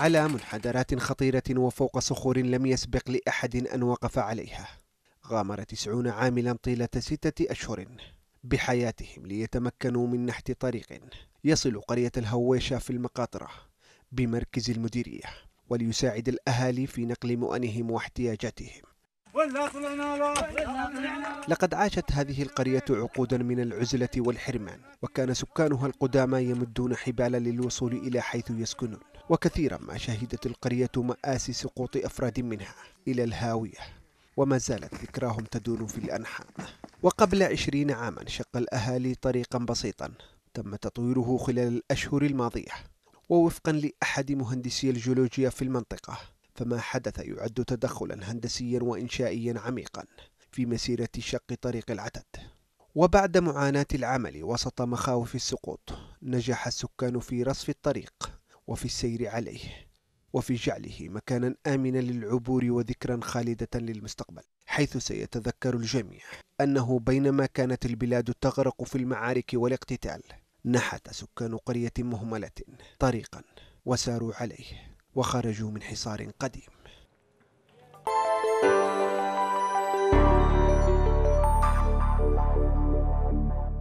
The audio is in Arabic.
على منحدرات خطيرة وفوق صخور لم يسبق لأحد أن وقف عليها غامر تسعون عاملا طيلة ستة أشهر بحياتهم ليتمكنوا من نحت طريق يصل قرية الهويشة في المقاطرة بمركز المديرية وليساعد الأهالي في نقل مؤنهم واحتياجاتهم لقد عاشت هذه القرية عقودا من العزلة والحرمان وكان سكانها القدامى يمدون حبالا للوصول إلى حيث يسكنون وكثيرا ما شهدت القرية مآسي سقوط أفراد منها إلى الهاوية وما زالت ذكراهم تدور في الأنحاء وقبل عشرين عاما شق الأهالي طريقا بسيطا تم تطويره خلال الأشهر الماضية ووفقا لأحد مهندسي الجيولوجيا في المنطقة فما حدث يعد تدخلا هندسيا وإنشائيا عميقا في مسيرة شق طريق العتد وبعد معاناة العمل وسط مخاوف السقوط نجح السكان في رصف الطريق وفي السير عليه وفي جعله مكانا آمنا للعبور وذكرا خالدة للمستقبل حيث سيتذكر الجميع أنه بينما كانت البلاد تغرق في المعارك والاقتتال نحت سكان قرية مهملة طريقا وساروا عليه وخرجوا من حصار قديم